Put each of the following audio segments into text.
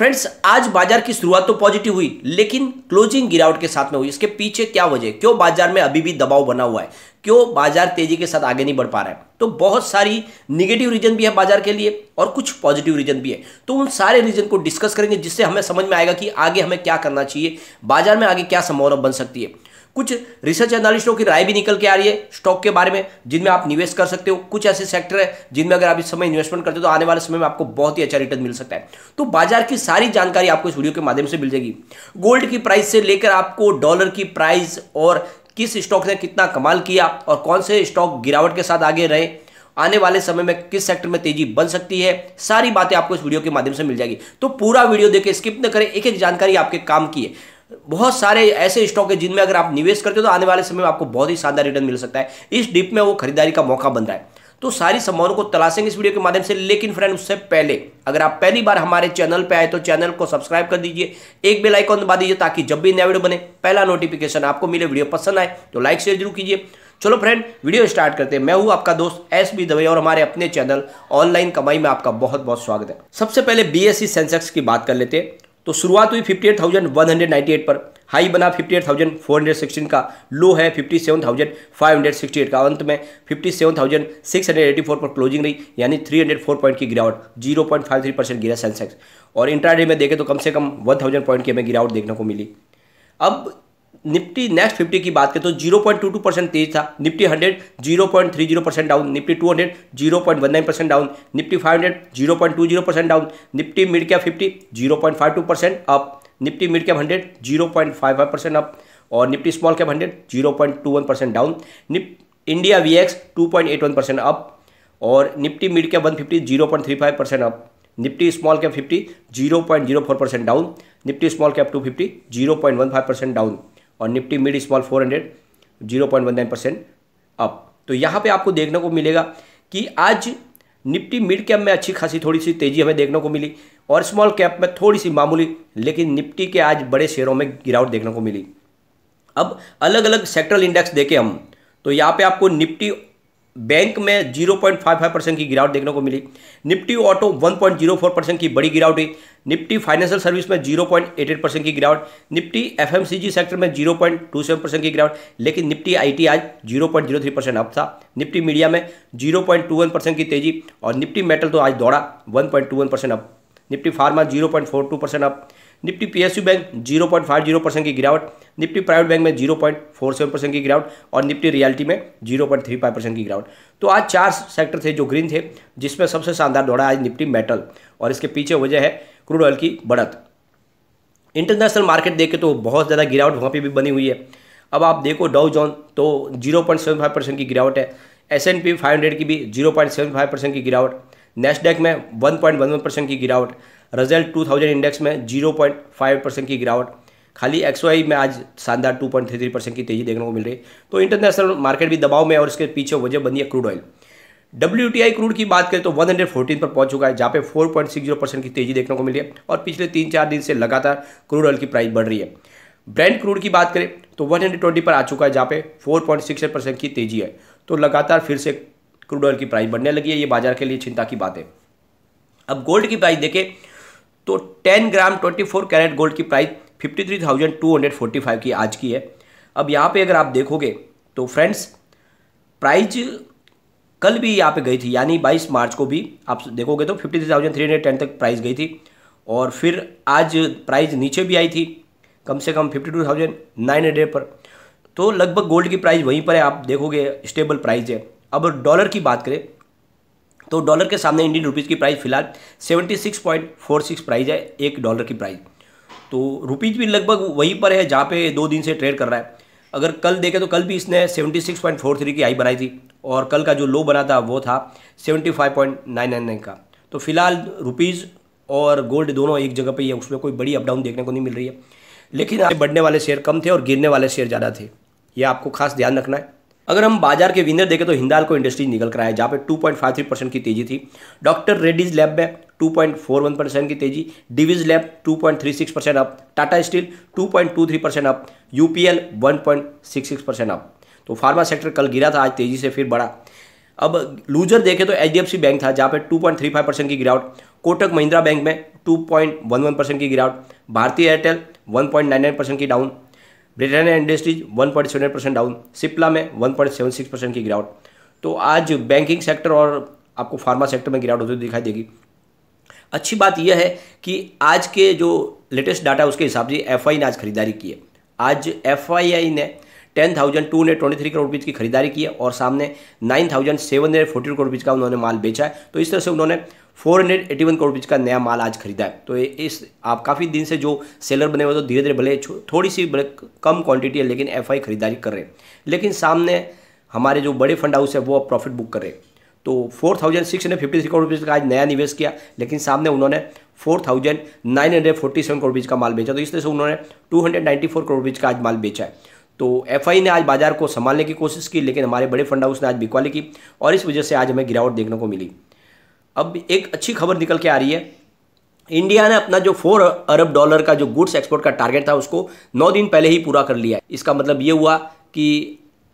friends आज बाजार की शुरुआत तो पॉजिटिव हुई लेकिन क्लोजिंग गिरावट के साथ में हुई इसके पीछे क्या वजह क्यों बाजार में अभी भी दबाव बना हुआ है क्यों बाजार तेजी के साथ आगे नहीं बढ़ पा रहा है तो बहुत सारी निगेटिव रीजन भी है बाजार के लिए और कुछ पॉजिटिव रीजन भी है तो उन सारे रीजन को डिस्कस करेंगे जिससे हमें समझ में आएगा कि आगे हमें क्या करना चाहिए बाजार में आगे क्या संभावना बन सकती है कुछ रिसर्च एनालिस्टों की राय भी निकल के आ रही है स्टॉक के बारे में जिनमें आप निवेश कर सकते हो कुछ ऐसे सेक्टर है जिनमें अगर आप इस समय इन्वेस्टमेंट करते हो तो आने वाले समय में आपको बहुत ही अच्छा रिटर्न मिल सकता है तो बाजार की सारी जानकारी आपको इस वीडियो के माध्यम से मिल जाएगी गोल्ड की प्राइस से लेकर आपको डॉलर की प्राइस और किस स्टॉक ने कितना कमाल किया और कौन से स्टॉक गिरावट के साथ आगे रहे आने वाले समय में किस सेक्टर में तेजी बन सकती है सारी बातें आपको इस वीडियो के माध्यम से मिल जाएगी तो पूरा वीडियो देखे स्किप न करें एक एक जानकारी आपके काम की है बहुत सारे ऐसे स्टॉक है जिनमें अगर आप निवेश करते हो तो आने वाले समय में आपको बहुत ही शानदार रिटर्न मिल सकता है इस डिप में वो खरीदारी का मौका बन रहा है तो सारी संभावनाओं को तलाशेंगे इस वीडियो के माध्यम से लेकिन फ्रेंड उससे पहले अगर आप पहली बार हमारे चैनल पे आए तो चैनल को सब्सक्राइब कर दीजिए एक बेल आइकॉन दबा दीजिए ताकि जब भी नया वीडियो बने पहला नोटिफिकेशन आपको मिले वीडियो पसंद आए तो लाइक शेयर जरूर कीजिए चलो फ्रेंड वीडियो स्टार्ट करते हैं मैं हूं आपका दोस्त एस बी दवे और हमारे अपने चैनल ऑनलाइन कमाई में आपका बहुत बहुत स्वागत है सबसे पहले बी सेंसेक्स e की बात कर लेते हैं तो शुरुआत हुई fifty eight thousand one hundred ninety eight पर हाई बना fifty eight thousand four hundred sixteen का लो है fifty seven thousand five hundred sixty eight का अंत में fifty seven thousand six hundred eighty four पर क्लोजिंग रही यानी थ्री हंड्रेड फोर पॉइंट की गिरावट zero point five three percent गिरा सेंसेक्स और इंटरडे में देखें तो कम से कम वन थाउजेंड पॉइंट की हमें गिरावट देखने को मिली अब निफ्टी नेक्स्ट फिफ्टी की बात करें तो zero point two two percent तेज था Nifty hundred zero point three zero percent down Nifty two hundred zero point one nine percent down Nifty five hundred zero point two zero percent down Nifty mid cap fifty zero point five two percent up Nifty mid cap hundred zero point five five percent up और Nifty small cap hundred zero point two one percent down India we x two point eight one percent up और Nifty mid cap one fifty zero point three five percent up Nifty small cap fifty zero point zero four percent down Nifty small cap two fifty zero point one five percent down और Nifty mid small four hundred zero point one nine percent up तो यहाँ पे आपको देखने को मिलेगा कि आज निफ्टी मिड कैप में अच्छी खासी थोड़ी सी तेज़ी हमें देखने को मिली और स्मॉल कैप में थोड़ी सी मामूली लेकिन निफ्टी के आज बड़े शेयरों में गिरावट देखने को मिली अब अलग अलग सेक्टरल इंडेक्स देखें हम तो यहाँ पे आपको निफ्टी बैंक में 0.55 परसेंट की गिरावट देखने को मिली निफ्टी ऑटो 1.04 परसेंट की बड़ी गिरावट हुई निफ्टी फाइनेंशियल सर्विस में 0.88 परसेंट की गिरावट निफ्टी एफएमसीजी सेक्टर में 0.27 परसेंट की गिरावट लेकिन निफ्टी आईटी आज 0.03 परसेंट अप था निफ्टी मीडिया में 0.21 परसेंट की तेजी और निफ्टी मेटल तो आज दौड़ा one percent up Nifty pharma zero percent up Nifty PSU bank 0.50 percent की गिरावट निफ्टी प्राइवेट बैंक में 0.47 परसेंट की गिरावट और निफ्टी रियलिटी में 0.35 परसेंट की गिरावट तो आज चार सेक्टर थे जो ग्रीन थे जिसमें सबसे शानदार दौड़ा आज निफ्टी मेटल और इसके पीछे वजह है क्रूड ऑयल की बढ़त इंटरनेशनल मार्केट देखे तो बहुत ज़्यादा गिरावट वहाँ पर भी बनी हुई है अब आप देखो डाउ जॉन तो जीरो परसेंट की गिरावट है S and P five hundred की भी जीरो परसेंट की गिरावट नेस्डेक में वन परसेंट की गिरावट रिजल्ट 2000 इंडेक्स में 0.5 परसेंट की गिरावट खाली एक्सवाई में आज शानदार 2.33 परसेंट की तेजी देखने को मिल रही तो इंटरनेशनल मार्केट भी दबाव में और इसके पीछे वजह बनी है क्रूड ऑयल डब्ल्यू क्रूड की बात करें तो 114 पर पहुंच चुका है जहाँ पे 4.60 परसेंट की तेजी देखने को मिली है और पिछले तीन चार दिन से लगातार क्रूड ऑयल की प्राइस बढ़ रही है ब्रांड क्रूड की बात करें तो 120 पर आ चुका है जहाँ पे 4.68 परसेंट की तेजी है तो लगातार फिर से क्रूड ऑयल की प्राइस बढ़ने लगी है ये बाजार के लिए चिंता की बात है अब गोल्ड की प्राइस देखें तो 10 ग्राम 24 कैरेट गोल्ड की प्राइस 53,245 की आज की है अब यहाँ पे अगर आप देखोगे तो फ्रेंड्स प्राइज कल भी यहाँ पे गई थी यानी 22 मार्च को भी आप देखोगे तो 53,310 तक प्राइस गई थी और फिर आज प्राइस नीचे भी आई थी कम से कम 52,900 पर तो लगभग गोल्ड की प्राइस वहीं पर है आप देखोगे स्टेबल प्राइस है अब डॉलर की बात करें तो डॉलर के सामने इंडियन रुपीज़ की प्राइस फिलहाल seventy six point four six price है एक डॉलर की प्राइस तो रुपीज़ भी लगभग वहीं पर है जहाँ पे दो दिन से ट्रेड कर रहा है अगर कल देखें तो कल भी इसने 76.43 की आई बनाई थी और कल का जो लो बना था वो था 75.999 का तो फिलहाल रुपीज़ और गोल्ड दोनों एक जगह पर ही है उसमें कोई बड़ी अपडाउन देखने को नहीं मिल रही है लेकिन बढ़ने वाले शेयर कम थे और गिरने वाले शेयर ज़्यादा थे यह आपको खास ध्यान रखना है अगर हम बाजार के विनर देखें तो हिंदालको इंडस्ट्रीज निकल कर आए जहाँ पे 2.53 की तेजी थी डॉक्टर रेड्डीज लैब में 2.41 परसेंट की तेजी Divi's lab 2.36 percent up Tata Steel 2.23 percent up UPL 1.66 percent up तो फार्मा सेक्टर कल गिरा था आज तेजी से फिर बढ़ा अब लूजर देखें तो एच बैंक था जहाँ पे 2.35 परसेंट की गिरावट कोटक महिंद्रा बैंक में 2.11 परसेंट की गिरावट भारतीय एयरटेल 1.99 परसेंट की down Britannia Industries one percent down Cipla में वन परसेंट की गिरावट तो आज बैंकिंग सेक्टर और आपको फार्मा सेक्टर में गिरावट होती दिखाई देगी अच्छी बात यह है कि आज के जो लेटेस्ट डाटा उसके हिसाब से एफ ने आज खरीदारी की है आज एफ ने ten thousand two hundred twenty three crore rupees की खरीदारी की है और सामने nine thousand seven hundred forty crore rupees का उन्होंने माल बेचा है तो इस तरह से उन्होंने four hundred one crore rupees का नया माल आज खरीदा है तो इस आप काफ़ी दिन से जो सेलर बने हुए तो धीरे धीरे भले थोड़ी सी भले कम क्वांटिटी है लेकिन एफ खरीदारी कर रहे हैं लेकिन सामने हमारे जो बड़े फंड हाउस है वो अब प्रॉफिट बुक कर रहे हैं तो four thousand six hundred fifty crore rupees का आज नया निवेश किया लेकिन सामने उन्होंने four thousand nine hundred forty seven crore rupees का माल बेचा तो इस तरह से उन्होंने two hundred ninety four crore rupees का आज माल बेचा है तो एफ ने आज बाजार को संभालने की कोशिश की लेकिन हमारे बड़े फंड हाउस ने आज बिकवाली की और इस वजह से आज हमें गिरावट देखने को मिली अब एक अच्छी खबर निकल के आ रही है इंडिया ने अपना जो फोर अरब डॉलर का जो गुड्स एक्सपोर्ट का टारगेट था उसको नौ दिन पहले ही पूरा कर लिया इसका मतलब ये हुआ कि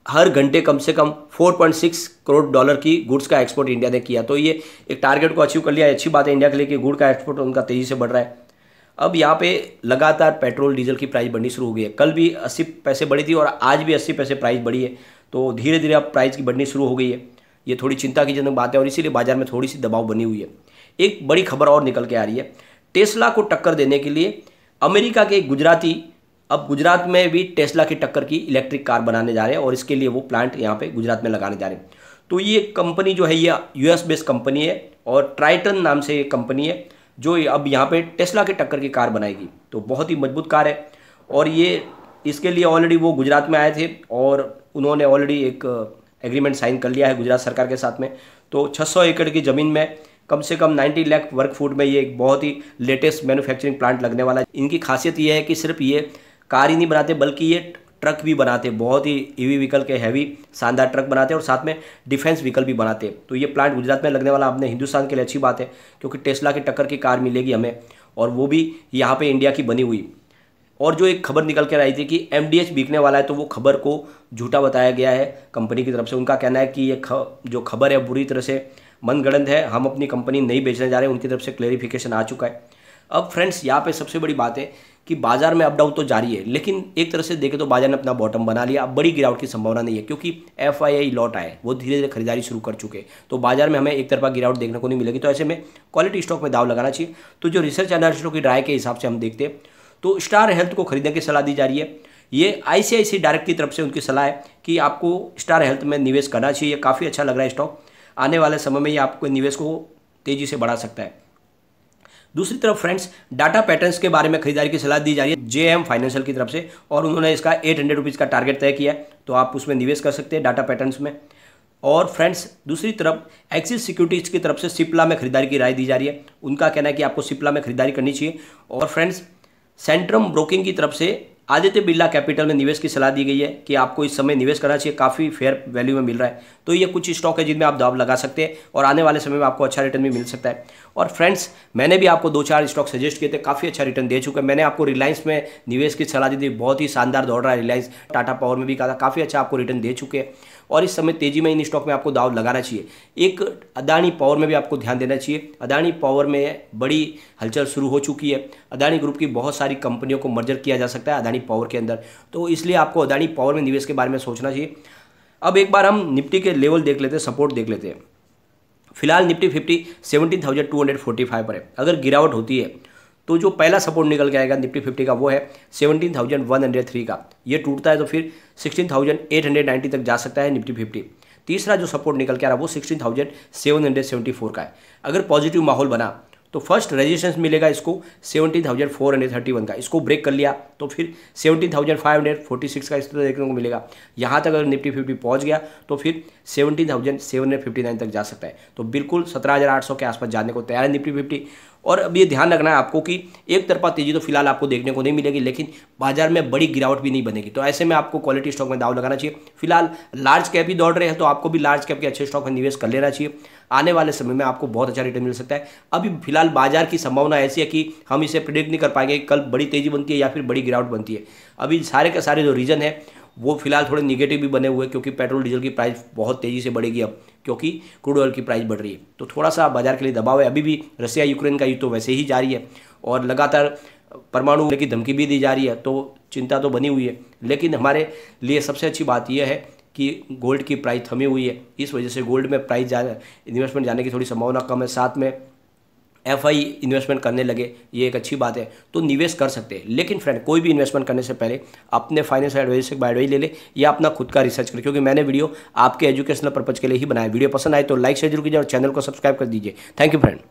हर घंटे कम से कम 4.6 करोड़ डॉलर की गुड्स का एक्सपोर्ट इंडिया ने किया तो ये एक टारगेट को अचीव कर लिया अच्छी बात है इंडिया के लिए कि गुड़ का एक्सपोर्ट उनका तेज़ी से बढ़ रहा है अब यहाँ पे लगातार पेट्रोल डीजल की प्राइस बढ़नी शुरू हो गई है कल भी अस्सी पैसे बढ़ी थी और आज भी अस्सी पैसे प्राइस बढ़ी है तो धीरे धीरे अब प्राइस की बढ़नी शुरू हो गई है ये थोड़ी चिंता की जनक बात है और इसीलिए बाजार में थोड़ी सी दबाव बनी हुई है एक बड़ी खबर और निकल के आ रही है टेस्ला को टक्कर देने के लिए अमेरिका के गुजराती अब गुजरात में भी टेस्ला की टक्कर की इलेक्ट्रिक कार बनाने जा रहे हैं और इसके लिए वो प्लांट यहाँ पे गुजरात में लगाने जा रहे हैं तो ये कंपनी जो है ये यूएस बेस्ड कंपनी है और ट्राइटन नाम से ये कंपनी है जो अब यहाँ पे टेस्ला के टक्कर की कार बनाएगी तो बहुत ही मजबूत कार है और ये इसके लिए ऑलरेडी वो गुजरात में आए थे और उन्होंने ऑलरेडी एक एग्रीमेंट साइन कर लिया है गुजरात सरकार के साथ में तो 600 एकड़ की ज़मीन में कम से कम 90 लाख वर्क फुट में ये एक बहुत ही लेटेस्ट मैन्युफैक्चरिंग प्लांट लगने वाला है इनकी खासियत ये है कि सिर्फ ये कार ही नहीं बनाते बल्कि ये ट्रक भी बनाते बहुत ही ईवी व्हीकल के हैवी शानदार ट्रक बनाते और साथ में डिफेंस व्हीकल भी बनाते तो ये प्लांट गुजरात में लगने वाला अपने हिंदुस्तान के लिए अच्छी बात है क्योंकि टेस्ला की टक्कर की कार मिलेगी हमें और वो भी यहाँ पर इंडिया की बनी हुई और जो एक खबर निकल कर आई थी कि एम बिकने वाला है तो वो खबर को झूठा बताया गया है कंपनी की तरफ से उनका कहना है कि ये ख, जो खबर है बुरी तरह से मनगढ़ंत है हम अपनी कंपनी नहीं बेचने जा रहे हैं उनकी तरफ से क्लेरिफिकेशन आ चुका है अब फ्रेंड्स यहाँ पे सबसे बड़ी बात है कि बाजार में अपडाउन तो जारी है लेकिन एक तरह से देखें तो बाजार ने अपना बॉटम बना लिया अब बड़ी गिरावट की संभावना नहीं है क्योंकि एफ आई आई लौट आए वो धीरे धीरे खरीदारी शुरू कर चुके तो बाजार में हमें एक तरफा गिरावट देखने को नहीं मिलेगी तो ऐसे में क्वालिटी स्टॉक में दाव लगाना चाहिए तो जो रिसर्च एनालिस्टों की ड्राई के हिसाब से हम देखते हैं तो स्टार हेल्थ को खरीदने की सलाह दी जा रही है ये आईसीआईसी डायरेक्ट की तरफ से उनकी सलाह है कि आपको स्टार हेल्थ में निवेश करना चाहिए काफ़ी अच्छा लग रहा है स्टॉक आने वाले समय में ये आपको निवेश को तेज़ी से बढ़ा सकता है दूसरी तरफ फ्रेंड्स डाटा पैटर्न्स के बारे में खरीदारी की सलाह दी जा रही है जे एम फाइनेंशियल की तरफ से और उन्होंने इसका एट हंड्रेड रुपीज़ का टारगेट तय किया है तो आप उसमें निवेश कर सकते हैं डाटा पैटर्न्स में और फ्रेंड्स दूसरी तरफ एक्सिस सिक्योरिटीज़ की तरफ से सिप्ला में खरीदारी की राय दी जा रही है उनका कहना है कि आपको सिप्ला में खरीदारी करनी चाहिए और फ्रेंड्स सेंट्रम ब्रोकिंग की तरफ से आदित्य बिरला कैपिटल में निवेश की सलाह दी गई है कि आपको इस समय निवेश करना चाहिए काफ़ी फेयर वैल्यू में मिल रहा है तो ये कुछ स्टॉक है जिनमें आप दाव लगा सकते हैं और आने वाले समय में आपको अच्छा रिटर्न भी मिल सकता है और फ्रेंड्स मैंने भी आपको दो चार स्टॉक सजेस्ट किए थे काफ़ी अच्छा रिटर्न दे चुका है मैंने आपको रिलायंस में निवेश की सलाह दी थी बहुत ही शानदार दौड़ रहा है रिलायंस टाटा पावर में भी कहा था काफ़ी अच्छा आपको रिटर्न दे चुके हैं और इस समय तेजी में इन स्टॉक में आपको दाव लगाना चाहिए एक अदानी पावर में भी आपको ध्यान देना चाहिए अदानी पावर में बड़ी हलचल शुरू हो चुकी है अदानी ग्रुप की बहुत सारी कंपनियों को मर्जर किया जा सकता है अदानी पावर के अंदर तो इसलिए आपको अदानी पावर में निवेश के बारे में सोचना चाहिए अब एक बार हम निफ्टी के लेवल देख लेते हैं सपोर्ट देख लेते हैं फिलहाल Nifty fifty seventeen thousand two hundred forty five पर है अगर गिरावट होती है तो जो पहला सपोर्ट निकल के आएगा निफ्टी फिफ्टी का वो है seventeen thousand one hundred three का ये टूटता है तो फिर sixteen thousand eight hundred ninety तक जा सकता है निफ्टी फिफ्टी तीसरा जो सपोर्ट निकल के आ रहा है वो sixteen thousand seven hundred seventy four का है अगर पॉजिटिव माहौल बना तो फर्स्ट रेजिस्टेंस मिलेगा इसको seventeen thousand four hundred thirty one का इसको ब्रेक कर लिया तो फिर seventeen thousand five hundred forty six का इस तरह देखने को मिलेगा यहाँ तक अगर निफ्टी फिफ्टी पहुँच गया तो फिर seventeen thousand seven hundred fifty nine तक जा सकता है तो बिल्कुल सत्रह हज़ार आठ सौ के आसपास जाने को तैयार है निफ्टी फिफ्टी और अब ये ध्यान रखना है आपको कि एक तरफा तेजी तो फिलहाल आपको देखने को नहीं मिलेगी लेकिन बाजार में बड़ी गिरावट भी नहीं बनेगी तो ऐसे में आपको क्वालिटी स्टॉक में दाव लगाना चाहिए फिलहाल लार्ज कैप ही दौड़ रहे हैं तो आपको भी लार्ज कैप के अच्छे स्टॉक में निवेश कर लेना चाहिए आने वाले समय में आपको बहुत अच्छा रिटर्न मिल सकता है अभी फिलहाल बाजार की संभावना ऐसी है कि हम इसे प्रिडिक्ट नहीं कर पाएंगे कल बड़ी तेजी बनती है या फिर बड़ी गिरावट बनती है अभी सारे के सारे जो रीजन है वो फिलहाल थोड़े निगेटिव भी बने हुए क्योंकि पेट्रोल डीजल की प्राइस बहुत तेज़ी से बढ़ेगी अब क्योंकि क्रूड ऑयल की प्राइस बढ़ रही है तो थोड़ा सा बाजार के लिए दबाव है अभी भी रसिया यूक्रेन का युद्ध तो वैसे ही जारी है और लगातार परमाणु की धमकी भी दी जा रही है तो चिंता तो बनी हुई है लेकिन हमारे लिए सबसे अच्छी बात यह है कि गोल्ड की प्राइस थमी हुई है इस वजह से गोल्ड में प्राइस जा इन्वेस्टमेंट जाने की थोड़ी संभावना कम है साथ में एफ इन्वेस्टमेंट करने लगे ये एक अच्छी बात है तो निवेश कर सकते हैं लेकिन फ्रेंड कोई भी इन्वेस्टमेंट करने से पहले अपने फाइनेंशियल एडवाइजर से बाइडवाइज ले ले या अपना खुद का रिसर्च करें क्योंकि मैंने वीडियो आपके एजुकेशनल पर्पज़ के लिए ही बनाया वीडियो पसंद आए तो लाइक शेयर जरूर कीजिए और चैनल को सब्सक्राइब कर दीजिए थैंक यू फ्रेंड